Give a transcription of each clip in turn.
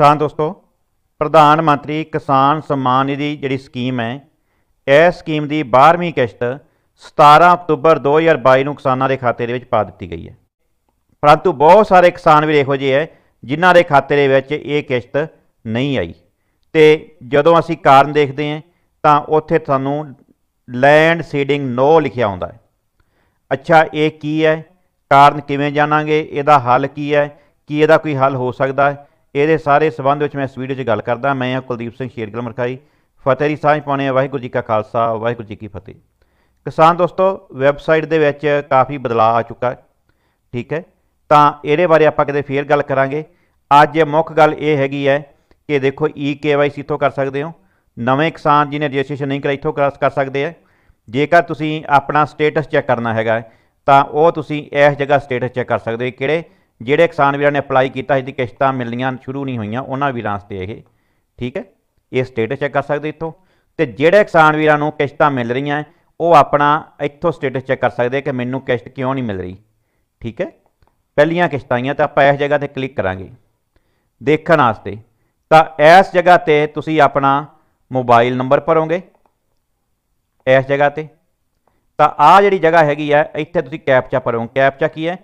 ਕਿਸਾਨ ਦੋਸਤੋ ਪ੍ਰਧਾਨ ਮੰਤਰੀ ਕਿਸਾਨ ਸਨਮਾਨ ਨਿਧੀ ਜਿਹੜੀ ਸਕੀਮ ਹੈ ਇਹ ਸਕੀਮ ਦੀ 12ਵੀਂ ਕਿਸ਼ਤ 17 ਅਕਤੂਬਰ 2022 ਨੂੰ ਕਿਸਾਨਾਂ ਦੇ ਖਾਤੇ ਦੇ ਵਿੱਚ ਪਾ ਦਿੱਤੀ ਗਈ ਹੈ ਪਰੰਤੂ ਬਹੁਤ ਸਾਰੇ ਕਿਸਾਨ ਵੀ ਇਹੋ ਜਿਹੇ ਹੈ ਜਿਨ੍ਹਾਂ ਦੇ ਖਾਤੇ ਦੇ ਵਿੱਚ ਇਹ ਕਿਸ਼ਤ ਨਹੀਂ ਆਈ ਤੇ ਜਦੋਂ ਅਸੀਂ ਕਾਰਨ ਦੇਖਦੇ ਹਾਂ ਤਾਂ ਉੱਥੇ ਤੁਹਾਨੂੰ ਲੈਂਡ ਸੀਡਿੰਗ ਨੋ ਲਿਖਿਆ ਆਉਂਦਾ ਹੈ ਅੱਛਾ ਇਹ ਕੀ ਹੈ ਕਾਰਨ ਕਿਵੇਂ ਜਾਣਾਂਗੇ ਇਹਦਾ ਹੱਲ ਕੀ ਹੈ ਕੀ ਇਹਦਾ ਕੋਈ ਹੱਲ ਹੋ ਸਕਦਾ ਹੈ ਇਹਦੇ ਸਾਰੇ ਸਬੰਧ ਵਿੱਚ ਮੈਂ ਇਸ ਵੀਡੀਓ 'ਚ ਗੱਲ ਕਰਦਾ ਮੈਂ ਹਾਂ ਕੁਲਦੀਪ ਸਿੰਘ ਸ਼ੇਰਗਲ ਮਰਖਾਈ ਫਤਿਹਰੀ ਸਾਂਝ ਪਾਉਣੇ ਆ ਵਾਹਿਗੁਰੂ ਜੀ ਕਾ ਖਾਲਸਾ ਵਾਹਿਗੁਰੂ ਜੀ ਕੀ ਫਤਿਹ ਕਿਸਾਨ ਦੋਸਤੋ ਵੈਬਸਾਈਟ ਦੇ ਵਿੱਚ ਕਾਫੀ ਬਦਲਾਅ ਆ ਚੁੱਕਾ ਠੀਕ ਹੈ ਤਾਂ ਇਹਦੇ ਬਾਰੇ ਆਪਾਂ ਕਦੇ ਫੇਰ ਗੱਲ ਕਰਾਂਗੇ ਅੱਜ ਮੁੱਖ ਗੱਲ ਇਹ ਹੈਗੀ ਹੈ ਕਿ ਦੇਖੋ ਈ ਕੇਵਾਈਸੀ ਤੋਂ ਕਰ ਸਕਦੇ ਹੋ ਨਵੇਂ ਕਿਸਾਨ ਜਿਹਨੇ ਰਜਿਸਟ੍ਰੇਸ਼ਨ ਨਹੀਂ ਕਰਾਈ ਕਰਾਸ ਕਰ ਸਕਦੇ ਆ ਜੇਕਰ ਤੁਸੀਂ ਆਪਣਾ ਸਟੇਟਸ ਚੈੱਕ ਕਰਨਾ ਹੈਗਾ ਤਾਂ ਉਹ ਤੁਸੀਂ ਇਸ ਜਗ੍ਹਾ ਸਟੇਟਸ ਚੈੱਕ ਕਰ ਸਕਦੇ ਹੋ ਕਿਹੜੇ ਜਿਹੜੇ ਕਿਸਾਨ ਵੀਰਾਂ ਨੇ ਅਪਲਾਈ ਕੀਤਾ ਸੀ ਤੇ ਕਿਸ਼ਤਾਂ ਮਿਲਣੀਆਂ ਸ਼ੁਰੂ ਨਹੀਂ ਹੋਈਆਂ ਉਹਨਾਂ ਵੀਰਾਂ ਵਾਸਤੇ ਇਹ ਠੀਕ ਹੈ ਇਹ ਸਟੇਟਸ ਚੈੱਕ ਕਰ ਸਕਦੇ ਇੱਥੋਂ ਤੇ ਜਿਹੜੇ ਕਿਸਾਨ ਵੀਰਾਂ ਨੂੰ ਕਿਸ਼ਤਾਂ ਮਿਲ ਰਹੀਆਂ ਉਹ ਆਪਣਾ ਇੱਥੋਂ ਸਟੇਟਸ ਚੈੱਕ ਕਰ ਸਕਦੇ ਕਿ ਮੈਨੂੰ ਕਿਸ਼ਤ ਕਿਉਂ ਨਹੀਂ ਮਿਲ ਰਹੀ ਠੀਕ ਹੈ ਪਹਿਲੀਆਂ ਕਿਸ਼ਤਾਂ ਆਈਆਂ ਤਾਂ ਆਪਾਂ ਇਸ ਜਗ੍ਹਾ ਤੇ ਕਲਿੱਕ ਕਰਾਂਗੇ ਦੇਖਣ ਵਾਸਤੇ ਤਾਂ ਇਸ ਜਗ੍ਹਾ ਤੇ ਤੁਸੀਂ ਆਪਣਾ ਮੋਬਾਈਲ ਨੰਬਰ ਭਰੋਗੇ ਇਸ ਜਗ੍ਹਾ ਤੇ ਤਾਂ ਆ ਜਿਹੜੀ ਜਗ੍ਹਾ ਹੈਗੀ ਆ ਇੱਥੇ ਤੁਸੀਂ ਕੈਪਚਾ ਭਰੋ ਕੈਪਚਾ ਕੀ ਹੈ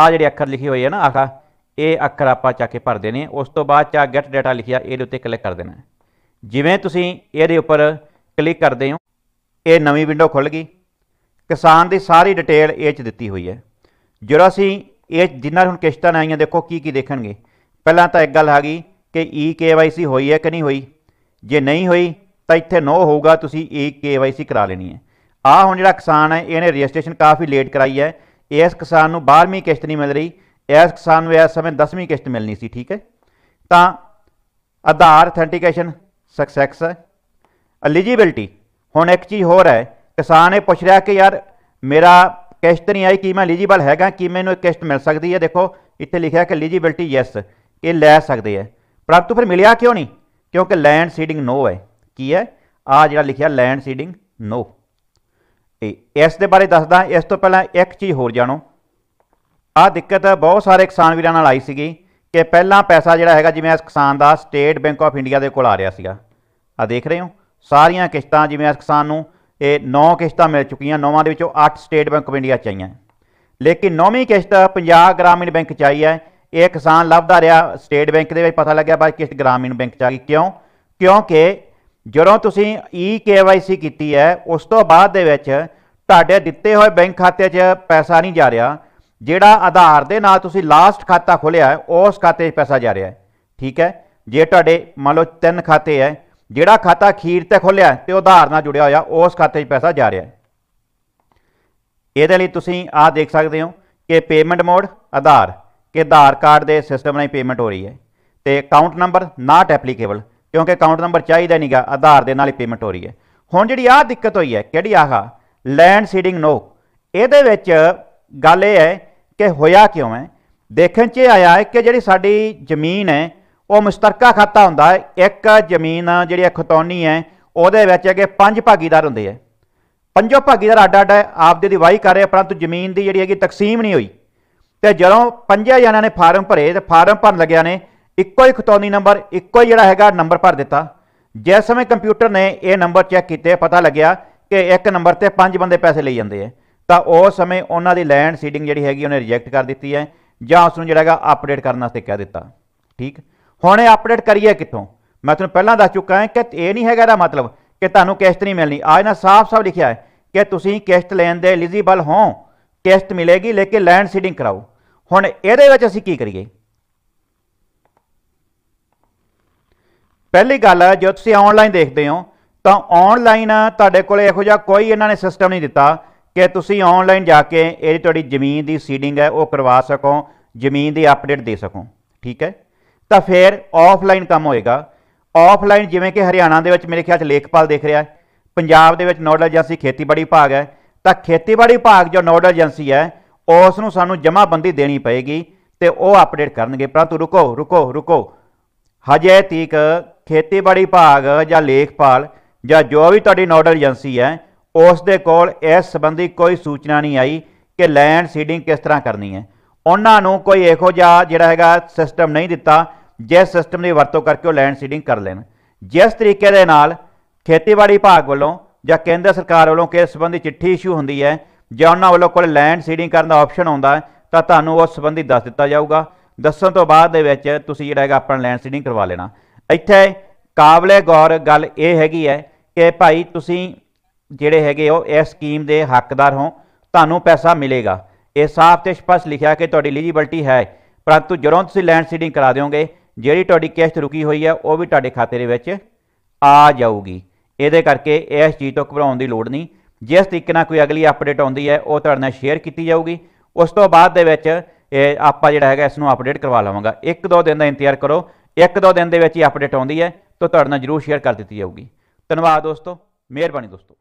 ਆ ਜਿਹੜੇ ਅੱਖਰ ਲਿਖੇ ਹੋਏ ਆ ਨਾ ਆਖਾ ਇਹ ਅੱਖਰ ਆਪਾਂ ਚੱਕ ਕੇ ਭਰ ਦੇਣੇ ਉਸ ਤੋਂ ਬਾਅਦ ਚਾ ਗੈਟ ਡਾਟਾ ਲਿਖਿਆ ਇਹਦੇ ਉੱਤੇ ਕਲਿੱਕ ਕਰ ਦੇਣਾ ਜਿਵੇਂ ਤੁਸੀਂ ਇਹਦੇ ਉੱਪਰ ਕਲਿੱਕ ਕਰਦੇ ਹੋ ਇਹ ਨਵੀਂ ਵਿੰਡੋ ਖੁੱਲ ਗਈ ਕਿਸਾਨ ਦੀ ਸਾਰੀ ਡਿਟੇਲ ਇਹ ਚ ਦਿੱਤੀ ਹੋਈ ਹੈ ਜਿਹੜਾ ਅਸੀਂ ਇਹ ਜਿੰਨਾ ਹੁਣ ਕਿਸ਼ਤਾਂ ਆਈਆਂ ਦੇਖੋ ਕੀ ਕੀ ਦੇਖਣਗੇ ਪਹਿਲਾਂ ਤਾਂ ਇੱਕ ਗੱਲ ਆ ਗਈ ਕਿ ਈ ਕੇਵਾਈਸੀ ਹੋਈ ਹੈ ਕਿ ਨਹੀਂ ਹੋਈ ਜੇ ਨਹੀਂ ਹੋਈ ਤਾਂ ਇੱਥੇ ਨੋ ਹੋਊਗਾ ਤੁਸੀਂ ਈ ਕੇਵਾਈਸੀ ਕਰਾ ਲੈਣੀ ਹੈ ਆ ਹੁਣ ਜਿਹੜਾ ਕਿਸਾਨ ਹੈ ਇਹਨੇ ਰਜਿਸਟ੍ਰੇਸ਼ਨ ਕਾਫੀ ਲੇਟ ਕਰਾਈ ਹੈ ਇਸ ਕਿਸਾਨ ਨੂੰ 12ਵੀਂ ਕਿਸ਼ਤ ਨਹੀਂ ਮਿਲ ਰਹੀ ਇਸ ਕਿਸਾਨ ਨੂੰ ਇਸ ਸਮੇਂ 10ਵੀਂ ਕਿਸ਼ਤ ਮਿਲਣੀ ਸੀ ਠੀਕ ਹੈ ਤਾਂ ਆਧਾਰ ਅਥੈਂਟੀਕੇਸ਼ਨ ਸਕਸੈਸ ਹੈ ਐਲੀਜੀਬਿਲਟੀ ਹੁਣ ਇੱਕ ਚੀਜ਼ ਹੋਰ ਹੈ ਕਿਸਾਨ ਇਹ ਪੁੱਛ ਰਿਹਾ ਕਿ ਯਾਰ ਮੇਰਾ ਕਿਸ਼ਤ ਨਹੀਂ ਆਈ ਕੀ ਮੈਂ ਐਲੀਜੀਬਲ ਹੈਗਾ ਕੀ ਮੈਨੂੰ ਕਿਸ਼ਤ ਮਿਲ ਸਕਦੀ ਹੈ ਦੇਖੋ ਇੱਥੇ ਲਿਖਿਆ ਕਿ ਐਲੀਜੀਬਿਲਟੀ ਯੈਸ ਇਹ ਲੈ ਸਕਦੇ ਹੈ ਪਰੰਤੂ ਫਿਰ ਮਿਲਿਆ ਕਿਉਂ ਨਹੀਂ ਕਿਉਂਕਿ ਲੈਂਡ ਸੀਡਿੰਗ ਨੋ ਹੈ ਕੀ ਹੈ ਆ ਜਿਹੜਾ ਲਿਖਿਆ ਲੈਂਡ ਸੀਡਿੰਗ ਨੋ ਇਸ ਦੇ ਬਾਰੇ ਦੱਸਦਾ ਇਸ ਤੋਂ ਪਹਿਲਾਂ ਇੱਕ ਚੀਜ਼ ਹੋਰ ਜਾਣੋ ਆ ਦਿੱਕਤ ਬਹੁਤ ਸਾਰੇ ਕਿਸਾਨ ਵੀਰਾਂ ਨਾਲ ਆਈ ਸੀਗੀ ਕਿ ਪਹਿਲਾਂ ਪੈਸਾ ਜਿਹੜਾ ਹੈਗਾ ਜਿਵੇਂ ਇਸ ਕਿਸਾਨ ਦਾ ਸਟੇਟ ਬੈਂਕ ਆਫ ਇੰਡੀਆ ਦੇ ਕੋਲ ਆ ਰਿਹਾ ਸੀਗਾ ਆ ਦੇਖ ਰਹੇ ਹੋ ਸਾਰੀਆਂ ਕਿਸ਼ਤਾਂ ਜਿਵੇਂ ਇਸ ਕਿਸਾਨ ਨੂੰ ਇਹ 9 ਕਿਸ਼ਤਾਂ ਮਿਲ ਚੁੱਕੀਆਂ ਨੌਵਾਂ ਦੇ ਵਿੱਚੋਂ 8 ਸਟੇਟ ਬੈਂਕ ਆਫ ਇੰਡੀਆ ਚ ਆਈਆਂ ਲੇਕਿਨ ਨੌਵੀਂ ਕਿਸ਼ਤ ਪੰਜਾਬ ਗ੍ਰਾਮੀਣ ਬੈਂਕ ਚ ਆਈ ਹੈ ਇਹ ਕਿਸਾਨ ਲੱਭਦਾ ਰਿਹਾ ਸਟੇਟ ਬੈਂਕ ਦੇ ਵਿੱਚ ਪਤਾ ਲੱਗਿਆ ਬਾਅਦ ਕਿਸ਼ਤ ਗ੍ਰਾਮੀਣ ਬੈਂਕ ਚ ਆ ਗਈ ਕਿਉਂ ਕਿਉਂਕਿ ਜਦੋਂ ਤੁਸੀਂ ਈ ਕੇਵਾਈਸੀ ਕੀਤੀ ਹੈ ਉਸ ਤੋਂ ਬਾਅਦ ਦੇ ਵਿੱਚ ਤੁਹਾਡੇ ਦਿੱਤੇ ਹੋਏ ਬੈਂਕ ਖਾਤੇ 'ਚ ਪੈਸਾ ਨਹੀਂ ਜਾ ਰਿਹਾ ਜਿਹੜਾ ਆਧਾਰ ਦੇ ਨਾਲ ਤੁਸੀਂ ਲਾਸਟ ਖਾਤਾ ਖੋਲਿਆ ਉਸ ਖਾਤੇ 'ਚ ਪੈਸਾ ਜਾ ਰਿਹਾ ਹੈ ਠੀਕ ਹੈ ਜੇ ਤੁਹਾਡੇ ਮੰਨ ਲਓ ਤਿੰਨ ਖਾਤੇ ਹੈ ਜਿਹੜਾ ਖਾਤਾ ਖੀਰ ਤੇ ਖੋਲਿਆ ਤੇ ਆਧਾਰ ਨਾਲ ਜੁੜਿਆ ਹੋਇਆ ਉਸ ਖਾਤੇ 'ਚ ਪੈਸਾ ਜਾ ਰਿਹਾ ਹੈ ਇਹਦੇ ਲਈ ਤੁਸੀਂ ਆਹ ਦੇਖ ਸਕਦੇ ਹੋ ਕਿ ਪੇਮੈਂਟ ਮੋਡ ਆਧਾਰ ਕਿ ਆਧਾਰ ਕਾਰਡ ਦੇ ਸਿਸਟਮ ਨਾਲ ਪੇਮੈਂਟ ਹੋ ਰਹੀ ਹੈ ਤੇ ਅਕਾਊਂਟ ਨੰਬਰ ਨਾਟ ਐਪਲੀਕੇਬਲ ਕਿਉਂਕਿ ਅਕਾਊਂਟ ਨੰਬਰ ਚਾਹੀਦਾ ਨਹੀਂਗਾ ਆਧਾਰ ਦੇ ਨਾਲ ਹੀ ਪੇਮੈਂਟ ਹੋ ਰਹੀ ਹੈ ਹੁਣ ਜਿਹੜੀ ਆਹ ਦਿੱਕਤ ਹੋਈ ਹੈ ਕਿਹੜੀ ਆਹਾ ਲੈਂਡ ਸੀਡਿੰਗ ਨੋ ਇਹਦੇ ਵਿੱਚ ਗੱਲ ਇਹ ਹੈ ਕਿ ਹੋਇਆ ਕਿਉਂ ਹੈ ਦੇਖਣ 'ਚ ਆਇਆ ਹੈ ਕਿ ਜਿਹੜੀ ਸਾਡੀ ਜ਼ਮੀਨ ਹੈ ਉਹ ਮੁਸ਼ਤਰਕਾ ਖਾਤਾ ਹੁੰਦਾ ਹੈ ਇੱਕ ਜ਼ਮੀਨ ਜਿਹੜੀ ਖਤੌਨੀ ਹੈ ਉਹਦੇ ਵਿੱਚ ਹੈਗੇ ਪੰਜ ਭਾਗੀਦਾਰ ਹੁੰਦੇ ਆ ਪੰਜੋ ਭਾਗੀਦਾਰ ਅੱਡ ਅੱਡ ਆਪਦੇ ਦੀ ਵਾਹੀ ਕਰ ਰਹੇ ਪਰੰਤੂ ਜ਼ਮੀਨ ਦੀ ਜਿਹੜੀ ਹੈਗੀ ਤਕਸੀਮ ਨਹੀਂ ਹੋਈ ਤੇ ਜਦੋਂ ਪੰਜਾਂ ਜਣਾਂ ਨੇ ਫਾਰਮ ਭਰੇ ਤੇ ਫਾਰਮ ਭਰਨ ਲੱਗਿਆ ਨੇ ਇੱਕੋ ਹੀ ਖਤੌਨੀ ਨੰਬਰ ਇੱਕੋ ਹੀ ਜਿਹੜਾ ਹੈਗਾ ਨੰਬਰ ਭਰ ਦਿੱਤਾ ਜਿਸ ਸਮੇਂ ਕੰਪਿਊਟਰ ਨੇ ਇਹ ਨੰਬਰ ਚੈੱਕ ਕੀਤੇ ਪਤਾ ਲੱਗਿਆ ਕਿ ਇੱਕ ਨੰਬਰ ਤੇ ਪੰਜ ਬੰਦੇ ਪੈਸੇ ਲਈ ਜਾਂਦੇ ਆ ਤਾਂ ਉਸ ਸਮੇਂ ਉਹਨਾਂ ਦੀ ਲੈਂਡ ਸੀਡਿੰਗ ਜਿਹੜੀ ਹੈਗੀ ਉਹਨੇ ਰਿਜੈਕਟ ਕਰ ਦਿੱਤੀ ਹੈ ਜਾਂ ਉਸ ਨੂੰ ਜਿਹੜਾ ਹੈਗਾ ਅਪਡੇਟ ਕਰਨ ਵਾਸਤੇ ਕਹਿ ਦਿੱਤਾ ਠੀਕ ਹੁਣ ਇਹ ਅਪਡੇਟ ਕਰੀਏ ਕਿੱਥੋਂ ਮੈਂ ਤੁਹਾਨੂੰ ਪਹਿਲਾਂ ਦੱਸ ਚੁੱਕਾ ਹਾਂ ਕਿ ਇਹ ਨਹੀਂ ਹੈਗਾ ਇਹਦਾ ਮਤਲਬ ਕਿ ਤੁਹਾਨੂੰ ਕਿਸ਼ਤ ਨਹੀਂ ਮਿਲਣੀ ਆ ਇਹਨਾਂ ਸਾਫ਼-ਸਾਫ਼ ਲਿਖਿਆ ਹੈ ਕਿ ਤੁਸੀਂ ਕਿਸ਼ਤ ਲੈਣ ਦੇ ਐਲੀਜੀਬਲ ਹੋ ਕਿਸ਼ਤ ਮਿਲੇਗੀ ਲੇਕਿਨ ਲੈਂਡ ਸੀਡਿੰਗ ਕਰਾਓ ਹੁਣ ਇਹਦੇ ਵਿੱਚ ਅਸੀਂ ਕੀ ਕਰੀਏ ਪਹਿਲੀ ਗੱਲ ਹੈ ਜੇ ਤੁਸੀਂ ਆਨਲਾਈਨ ਦੇਖਦੇ ਹੋ ਤਾਂ ਆਨਲਾਈਨ ਤੁਹਾਡੇ ਕੋਲੇ ਇਹੋ ਜਿਹਾ ਕੋਈ ਇਹਨਾਂ ਨੇ ਸਿਸਟਮ ਨਹੀਂ ਦਿੱਤਾ ਕਿ ਤੁਸੀਂ ਆਨਲਾਈਨ ਜਾ ਕੇ ਇਹ ਤੁਹਾਡੀ ਜ਼ਮੀਨ ਦੀ ਸੀਡਿੰਗ ਹੈ ਉਹ ਕਰਵਾ ਸਕੋ ਜ਼ਮੀਨ ਦੀ ਅਪਡੇਟ ਦੇ ਸਕੋ ਠੀਕ ਹੈ ਤਾਂ ਫਿਰ ਆਫਲਾਈਨ ਕੰਮ ਹੋਏਗਾ ਆਫਲਾਈਨ ਜਿਵੇਂ ਕਿ ਹਰਿਆਣਾ ਦੇ ਵਿੱਚ ਮੇਰੇ ਖਿਆਲ ਚ ਲੇਖਪਾਲ ਦੇਖ ਰਿਹਾ ਹੈ ਪੰਜਾਬ ਦੇ ਵਿੱਚ ਨੋਡਲ ਏਜੰਸੀ ਖੇਤੀਬਾੜੀ ਵਿਭਾਗ ਹੈ ਤਾਂ ਖੇਤੀਬਾੜੀ ਵਿਭਾਗ ਜੋ ਨੋਡਲ ਏਜੰਸੀ ਹੈ ਉਸ ਨੂੰ ਸਾਨੂੰ ਜਮਾਬੰਦੀ ਦੇਣੀ ਪਏਗੀ ਤੇ ਉਹ ਅਪਡੇਟ ਕਰਨਗੇ ਪਰੰਤੂ ਰੁਕੋ ਰੁਕੋ ਰੁਕੋ ਹਜੇ ਤੀਕ ਖੇਤੀਬਾੜੀ ਭਾਗ ਜਾਂ ਲੇਖਪਾਲ ਜਾਂ ਜੋ ਵੀ ਤੁਹਾਡੀ ਨੋਡਲ ਏਜੰਸੀ ਹੈ ਉਸ ਦੇ ਕੋਲ ਇਸ ਸੰਬੰਧੀ ਕੋਈ ਸੂਚਨਾ ਨਹੀਂ ਆਈ ਕਿ ਲੈਂਡ ਸੀਡਿੰਗ ਕਿਸ ਤਰ੍ਹਾਂ ਕਰਨੀ ਹੈ ਉਹਨਾਂ ਨੂੰ ਕੋਈ ਇਹੋ ਜਿਹਾ ਜਿਹੜਾ ਹੈਗਾ ਸਿਸਟਮ ਨਹੀਂ ਦਿੱਤਾ ਜਿਸ ਸਿਸਟਮ ਦੀ ਵਰਤੋਂ ਕਰਕੇ ਉਹ ਲੈਂਡ ਸੀਡਿੰਗ ਕਰ ਲੈਣ ਜਿਸ ਤਰੀਕੇ ਦੇ ਨਾਲ ਖੇਤੀਬਾੜੀ ਭਾਗ ਵੱਲੋਂ ਜਾਂ ਕੇਂਦਰ ਸਰਕਾਰ ਵੱਲੋਂ ਕਿਸ ਸੰਬੰਧੀ ਚਿੱਠੀ ਇਸ਼ੂ ਹੁੰਦੀ ਹੈ ਜਾਂ ਉਹਨਾਂ ਵੱਲੋਂ ਕੋਲ ਲੈਂਡ ਸੀਡਿੰਗ ਕਰਨ ਦਾ ਆਪਸ਼ਨ ਆਉਂਦਾ ਤਾਂ ਤੁਹਾਨੂੰ ਉਸ ਸੰਬੰਧੀ ਦੱਸ ਦਿੱਤਾ ਜਾਊਗਾ ਦੱਸਣ ਤੋਂ ਬਾਅਦ ਦੇ ਵਿੱਚ ਤੁਸੀਂ ਜਿਹੜਾ ਹੈਗਾ ਆਪਣਾ ਲੈਂਡ ਸੀਡਿੰਗ ਕਰਵਾ ਲੈਣਾ ਇੱਥੇ ਕਾਬਲੇ ਗੌਰ ਗੱਲ ਇਹ ਹੈਗੀ ਹੈ ਕਿ ਭਾਈ ਤੁਸੀਂ ਜਿਹੜੇ ਹੈਗੇ ਹੋ ਇਸ ਸਕੀਮ ਦੇ ਹੱਕਦਾਰ ਹੋ ਤੁਹਾਨੂੰ ਪੈਸਾ ਮਿਲੇਗਾ ਇਹ ਸਾਫ਼ ਤੇ ਸਪਸ਼ਟ ਲਿਖਿਆ ਕਿ ਤੁਹਾਡੀ ਐਲੀਜੀਬਿਲਟੀ ਹੈ ਪਰੰਤੂ ਜਦੋਂ ਤੁਸੀਂ ਲੈਂਡ ਸੀਡਿੰਗ ਕਰਾ ਦਿਓਗੇ ਜਿਹੜੀ ਤੁਹਾਡੀ ਕਿਸ਼ਤ ਰੁਕੀ ਹੋਈ ਹੈ ਉਹ ਵੀ ਤੁਹਾਡੇ ਖਾਤੇ ਦੇ ਵਿੱਚ ਆ ਜਾਊਗੀ ਇਹਦੇ ਕਰਕੇ ਇਸ ਚੀਜ਼ ਤੋਂ ਘਬਰਾਉਣ ਦੀ ਲੋੜ ਨਹੀਂ ਜਿਸ ਤਰੀਕੇ ਨਾਲ ਕੋਈ ਅਗਲੀ ਅਪਡੇਟ ਆਉਂਦੀ ਹੈ ਉਹ ਤੁਹਾਡੇ ਨਾਲ ਸ਼ੇਅਰ ਕੀਤੀ ਜਾਊਗੀ ਉਸ ਤੋਂ ਬਾਅਦ ਦੇ ਵਿੱਚ ਆਪਾਂ ਜਿਹੜਾ ਹੈਗਾ ਇਸ ਨੂੰ ਅਪਡੇਟ ਕਰਵਾ ਲਵਾਂਗਾ ਇੱਕ ਦੋ ਦਿਨ ਦਾ ਇੰਤਜ਼ਾਰ ਕਰੋ ਇੱਕ ਦੋ ਦਿਨ ਦੇ ਵਿੱਚ ਹੀ ਅਪਡੇਟ ਆਉਂਦੀ ਹੈ ਤਾਂ ਤੁਹਾਡੇ ਨਾਲ ਜਰੂਰ ਸ਼ੇਅਰ ਕਰ ਦਿੱਤੀ ਜਾਊਗੀ ਧੰਨਵਾਦ ਦੋਸਤੋ ਮਿਹਰਬਾਨੀ ਦੋਸਤੋ